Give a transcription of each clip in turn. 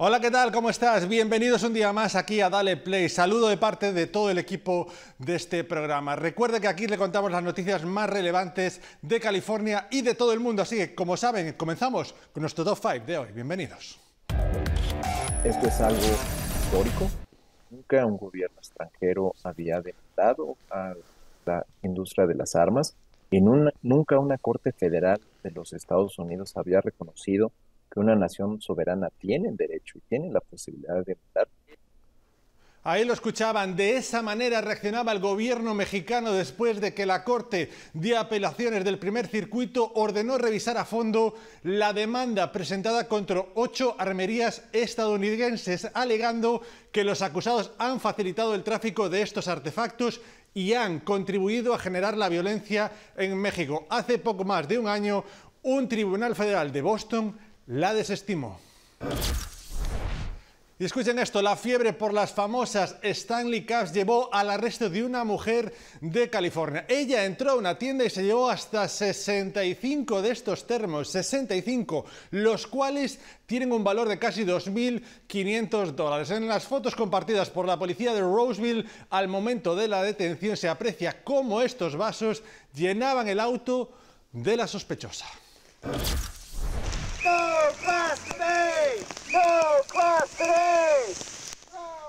Hola, ¿qué tal? ¿Cómo estás? Bienvenidos un día más aquí a Dale Play. Saludo de parte de todo el equipo de este programa. Recuerde que aquí le contamos las noticias más relevantes de California y de todo el mundo. Así que, como saben, comenzamos con nuestro top 5 de hoy. Bienvenidos. Esto es algo histórico. Nunca un gobierno extranjero había demandado a la industria de las armas y nunca una corte federal de los Estados Unidos había reconocido que una nación soberana tiene el derecho y tiene la posibilidad de votar. Ahí lo escuchaban, de esa manera reaccionaba el gobierno mexicano después de que la Corte de Apelaciones del primer circuito ordenó revisar a fondo la demanda presentada contra ocho armerías estadounidenses, alegando que los acusados han facilitado el tráfico de estos artefactos y han contribuido a generar la violencia en México. Hace poco más de un año, un tribunal federal de Boston la desestimó. Y escuchen esto, la fiebre por las famosas Stanley Cups llevó al arresto de una mujer de California. Ella entró a una tienda y se llevó hasta 65 de estos termos, 65, los cuales tienen un valor de casi 2.500 dólares. En las fotos compartidas por la policía de Roseville al momento de la detención se aprecia cómo estos vasos llenaban el auto de la sospechosa.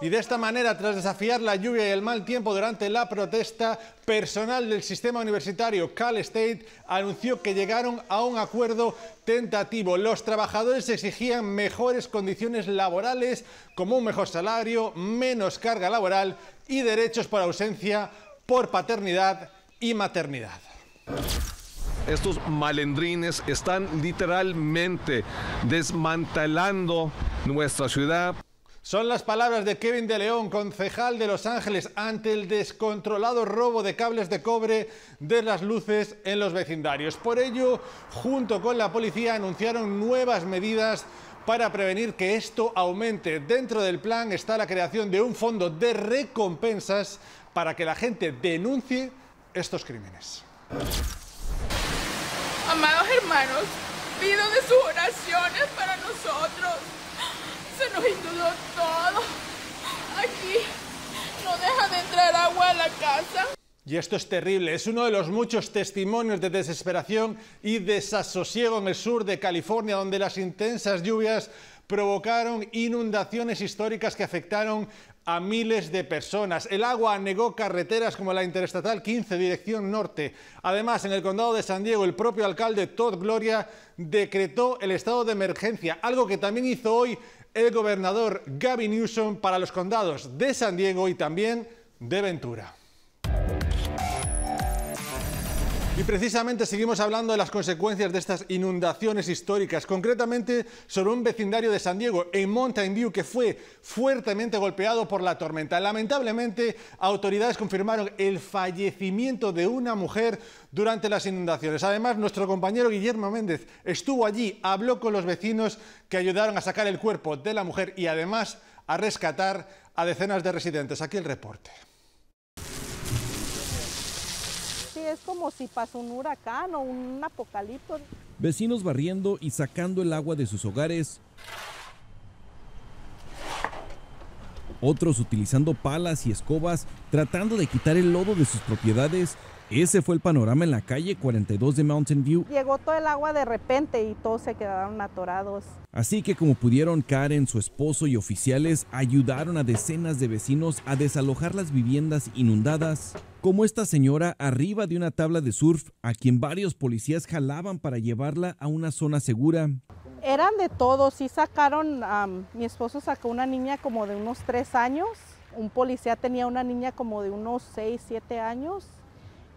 Y de esta manera, tras desafiar la lluvia y el mal tiempo durante la protesta, personal del sistema universitario Cal State anunció que llegaron a un acuerdo tentativo. Los trabajadores exigían mejores condiciones laborales, como un mejor salario, menos carga laboral y derechos por ausencia, por paternidad y maternidad estos malendrines están literalmente desmantelando nuestra ciudad. Son las palabras de Kevin de León, concejal de Los Ángeles, ante el descontrolado robo de cables de cobre de las luces en los vecindarios. Por ello, junto con la policía, anunciaron nuevas medidas para prevenir que esto aumente. Dentro del plan está la creación de un fondo de recompensas para que la gente denuncie estos crímenes. Amados hermanos, pido de sus oraciones para nosotros. Se nos inundó todo. Aquí no deja de entrar agua a la casa. Y esto es terrible, es uno de los muchos testimonios de desesperación y desasosiego en el sur de California, donde las intensas lluvias provocaron inundaciones históricas que afectaron a miles de personas. El agua anegó carreteras como la Interestatal 15, dirección norte. Además, en el condado de San Diego, el propio alcalde Todd Gloria decretó el estado de emergencia, algo que también hizo hoy el gobernador Gavin Newsom para los condados de San Diego y también de Ventura. Y precisamente seguimos hablando de las consecuencias de estas inundaciones históricas, concretamente sobre un vecindario de San Diego, en Mountain View, que fue fuertemente golpeado por la tormenta. Lamentablemente, autoridades confirmaron el fallecimiento de una mujer durante las inundaciones. Además, nuestro compañero Guillermo Méndez estuvo allí, habló con los vecinos que ayudaron a sacar el cuerpo de la mujer y además a rescatar a decenas de residentes. Aquí el reporte. es como si pasó un huracán o un apocalipsis. Vecinos barriendo y sacando el agua de sus hogares. Otros utilizando palas y escobas tratando de quitar el lodo de sus propiedades ese fue el panorama en la calle 42 de Mountain View. Llegó todo el agua de repente y todos se quedaron atorados. Así que como pudieron, Karen, su esposo y oficiales ayudaron a decenas de vecinos a desalojar las viviendas inundadas, como esta señora arriba de una tabla de surf a quien varios policías jalaban para llevarla a una zona segura. Eran de todos, y sacaron, mi esposo sacó una niña como de unos tres años, un policía tenía una niña como de unos seis, siete años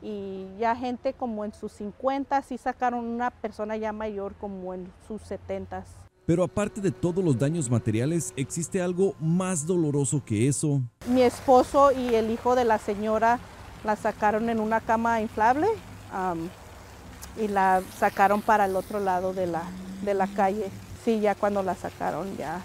y ya gente como en sus 50, y sacaron una persona ya mayor como en sus 70. Pero aparte de todos los daños materiales, existe algo más doloroso que eso. Mi esposo y el hijo de la señora la sacaron en una cama inflable y la sacaron para el otro lado de la, de la calle. Sí, ya cuando la sacaron ya,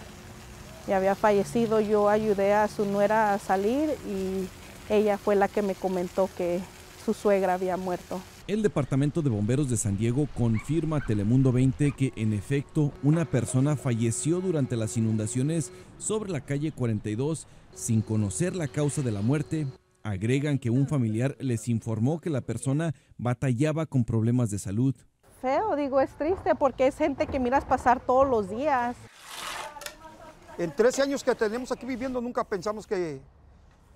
ya había fallecido. Yo ayudé a su nuera a salir y ella fue la que me comentó que su suegra había muerto. El Departamento de Bomberos de San Diego confirma a Telemundo 20 que en efecto una persona falleció durante las inundaciones sobre la calle 42 sin conocer la causa de la muerte. Agregan que un familiar les informó que la persona batallaba con problemas de salud. Feo, digo, es triste porque es gente que miras pasar todos los días. En 13 años que tenemos aquí viviendo nunca pensamos que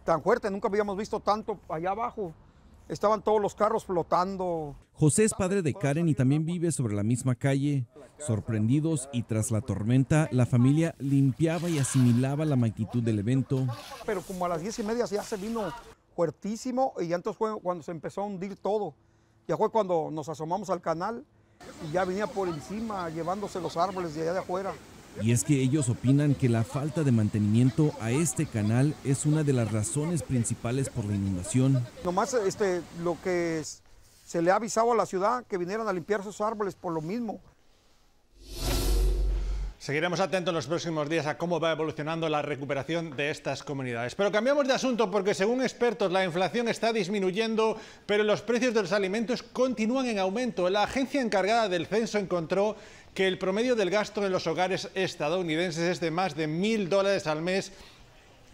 tan fuerte, nunca habíamos visto tanto allá abajo estaban todos los carros flotando. José es padre de Karen y también vive sobre la misma calle. Sorprendidos y tras la tormenta, la familia limpiaba y asimilaba la magnitud del evento. Pero como a las diez y media ya se vino fuertísimo y entonces fue cuando se empezó a hundir todo. Ya fue cuando nos asomamos al canal y ya venía por encima llevándose los árboles de allá de afuera. Y es que ellos opinan que la falta de mantenimiento a este canal es una de las razones principales por la inundación. Nomás este, lo que se le ha avisado a la ciudad que vinieran a limpiar sus árboles por lo mismo Seguiremos atentos en los próximos días a cómo va evolucionando la recuperación de estas comunidades. Pero cambiamos de asunto porque según expertos la inflación está disminuyendo, pero los precios de los alimentos continúan en aumento. La agencia encargada del censo encontró que el promedio del gasto en los hogares estadounidenses es de más de mil dólares al mes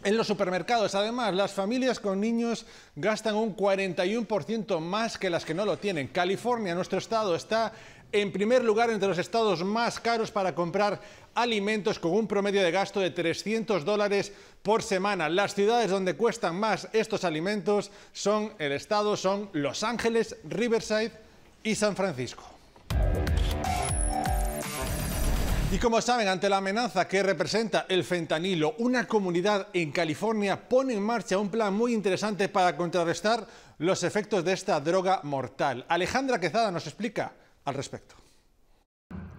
en los supermercados, además, las familias con niños gastan un 41% más que las que no lo tienen. California, nuestro estado, está en primer lugar entre los estados más caros para comprar alimentos con un promedio de gasto de 300 dólares por semana. Las ciudades donde cuestan más estos alimentos son el estado, son Los Ángeles, Riverside y San Francisco. Y como saben, ante la amenaza que representa el fentanilo, una comunidad en California pone en marcha un plan muy interesante para contrarrestar los efectos de esta droga mortal. Alejandra Quezada nos explica al respecto.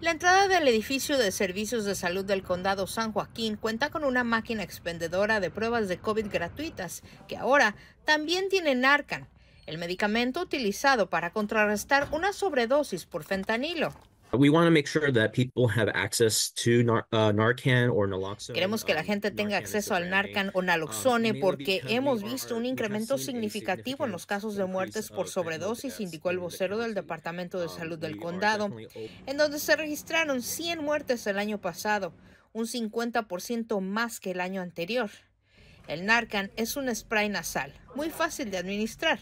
La entrada del edificio de servicios de salud del condado San Joaquín cuenta con una máquina expendedora de pruebas de COVID gratuitas, que ahora también tiene Narcan, el medicamento utilizado para contrarrestar una sobredosis por fentanilo. Queremos que la um, gente tenga acceso al Narcan o um, Naloxone porque hemos visto un incremento significativo en los casos de muertes por sobredosis, indicó el vocero del Departamento de um, Salud del Condado, en donde se registraron 100 muertes el año pasado, un 50% más que el año anterior. El Narcan es un spray nasal, muy fácil de administrar.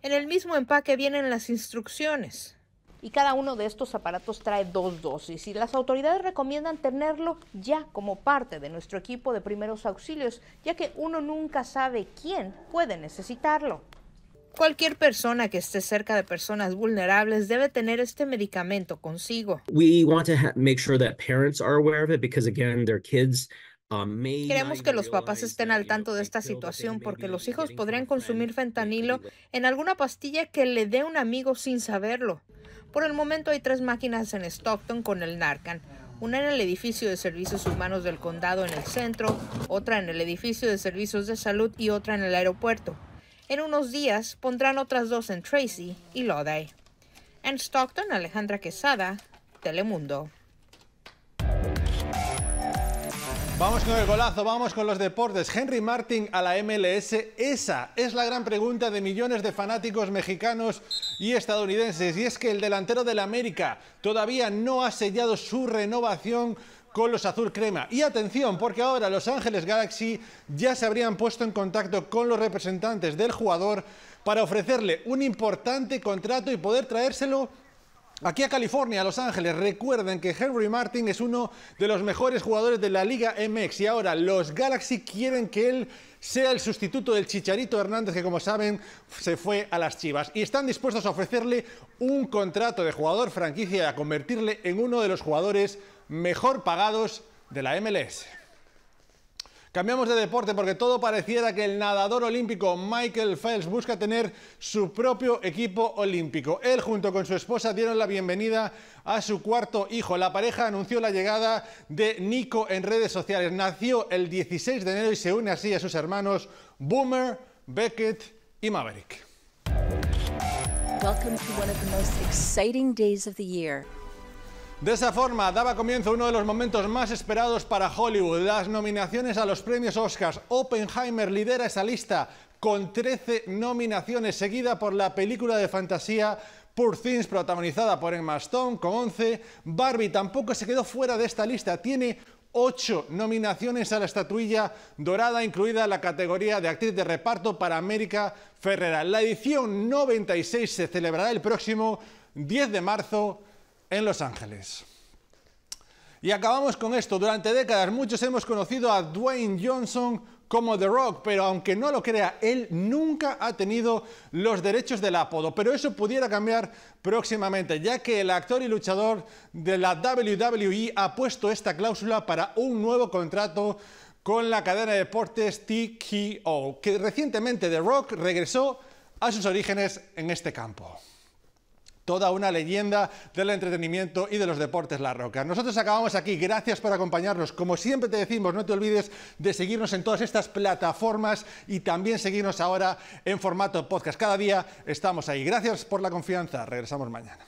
En el mismo empaque vienen las instrucciones y cada uno de estos aparatos trae dos dosis y las autoridades recomiendan tenerlo ya como parte de nuestro equipo de primeros auxilios, ya que uno nunca sabe quién puede necesitarlo. Cualquier persona que esté cerca de personas vulnerables debe tener este medicamento consigo. We want to make sure that parents are aware of it because again, their kids Queremos que los papás estén eh, al tanto de esta situación porque los hijos podrían consumir fentanilo en alguna pastilla que le dé un amigo sin saberlo. Por el momento hay tres máquinas en Stockton con el Narcan. Una en el edificio de servicios humanos del condado en el centro, otra en el edificio de servicios de salud y otra en el aeropuerto. En unos días pondrán otras dos en Tracy y Lodi. En Stockton, Alejandra Quesada, Telemundo. Vamos con el golazo, vamos con los deportes. Henry Martin a la MLS, esa es la gran pregunta de millones de fanáticos mexicanos y estadounidenses. Y es que el delantero del América todavía no ha sellado su renovación con los azul crema. Y atención, porque ahora Los Ángeles Galaxy ya se habrían puesto en contacto con los representantes del jugador para ofrecerle un importante contrato y poder traérselo Aquí a California, a Los Ángeles, recuerden que Henry Martin es uno de los mejores jugadores de la Liga MX y ahora los Galaxy quieren que él sea el sustituto del Chicharito Hernández, que como saben se fue a las Chivas. Y están dispuestos a ofrecerle un contrato de jugador franquicia y a convertirle en uno de los jugadores mejor pagados de la MLS. Cambiamos de deporte porque todo pareciera que el nadador olímpico Michael Phelps busca tener su propio equipo olímpico. Él junto con su esposa dieron la bienvenida a su cuarto hijo. La pareja anunció la llegada de Nico en redes sociales. Nació el 16 de enero y se une así a sus hermanos Boomer, Beckett y Maverick. De esa forma daba comienzo uno de los momentos más esperados para Hollywood, las nominaciones a los premios Oscars. Oppenheimer lidera esa lista con 13 nominaciones, seguida por la película de fantasía Poor Things, protagonizada por Emma Stone, con 11. Barbie tampoco se quedó fuera de esta lista, tiene ocho nominaciones a la estatuilla dorada, incluida la categoría de actriz de reparto para América Ferrera. La edición 96 se celebrará el próximo 10 de marzo en Los Ángeles. Y acabamos con esto. Durante décadas muchos hemos conocido a Dwayne Johnson como The Rock, pero aunque no lo crea, él nunca ha tenido los derechos del apodo. Pero eso pudiera cambiar próximamente, ya que el actor y luchador de la WWE ha puesto esta cláusula para un nuevo contrato con la cadena de deportes TKO, que recientemente The Rock regresó a sus orígenes en este campo toda una leyenda del entretenimiento y de los deportes La Roca. Nosotros acabamos aquí, gracias por acompañarnos. Como siempre te decimos, no te olvides de seguirnos en todas estas plataformas y también seguirnos ahora en formato podcast. Cada día estamos ahí. Gracias por la confianza. Regresamos mañana.